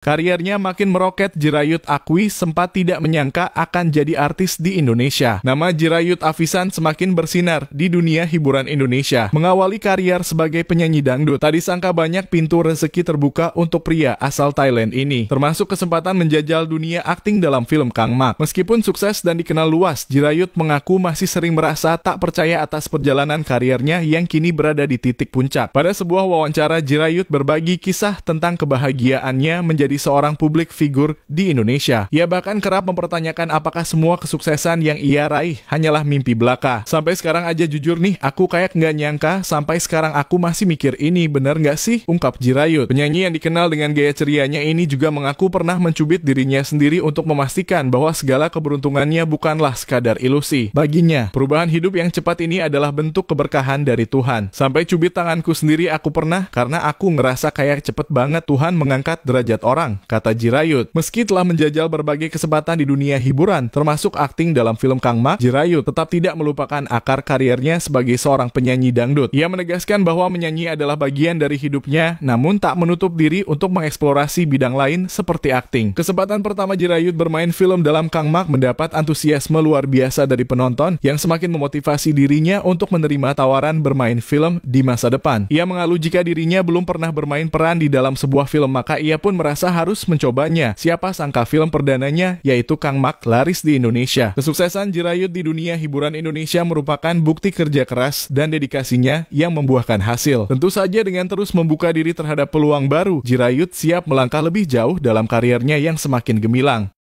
Kariernya makin meroket, Jirayut akui sempat tidak menyangka akan jadi artis di Indonesia. Nama Jirayut Afisan semakin bersinar di dunia hiburan Indonesia. Mengawali karier sebagai penyanyi dangdut, tadi sangka banyak pintu rezeki terbuka untuk pria asal Thailand ini. Termasuk kesempatan menjajal dunia akting dalam film Kang Mak. Meskipun sukses dan dikenal luas, Jirayut mengaku masih sering merasa tak percaya atas perjalanan kariernya yang kini berada di titik puncak. Pada sebuah wawancara, Jirayut berbagi kisah tentang kebahagiaannya menjadi menjadi seorang publik figur di Indonesia. Ia bahkan kerap mempertanyakan apakah semua kesuksesan yang ia raih hanyalah mimpi belaka. Sampai sekarang aja jujur nih, aku kayak nggak nyangka sampai sekarang aku masih mikir ini bener nggak sih? Ungkap Jirayut. Penyanyi yang dikenal dengan gaya cerianya ini juga mengaku pernah mencubit dirinya sendiri untuk memastikan bahwa segala keberuntungannya bukanlah sekadar ilusi. Baginya, perubahan hidup yang cepat ini adalah bentuk keberkahan dari Tuhan. Sampai cubit tanganku sendiri aku pernah karena aku ngerasa kayak cepet banget Tuhan mengangkat derajat orang orang, kata Jirayut. Meski telah menjajal berbagai kesempatan di dunia hiburan, termasuk akting dalam film Kang Ma, Jirayut tetap tidak melupakan akar karirnya sebagai seorang penyanyi dangdut. Ia menegaskan bahwa menyanyi adalah bagian dari hidupnya, namun tak menutup diri untuk mengeksplorasi bidang lain seperti akting. Kesempatan pertama Jirayut bermain film dalam Kang Ma mendapat antusiasme luar biasa dari penonton yang semakin memotivasi dirinya untuk menerima tawaran bermain film di masa depan. Ia mengalu jika dirinya belum pernah bermain peran di dalam sebuah film, maka ia pun merasa harus mencobanya. Siapa sangka film perdananya yaitu Kang Mak laris di Indonesia. Kesuksesan Jirayut di dunia hiburan Indonesia merupakan bukti kerja keras dan dedikasinya yang membuahkan hasil. Tentu saja dengan terus membuka diri terhadap peluang baru, Jirayut siap melangkah lebih jauh dalam karirnya yang semakin gemilang.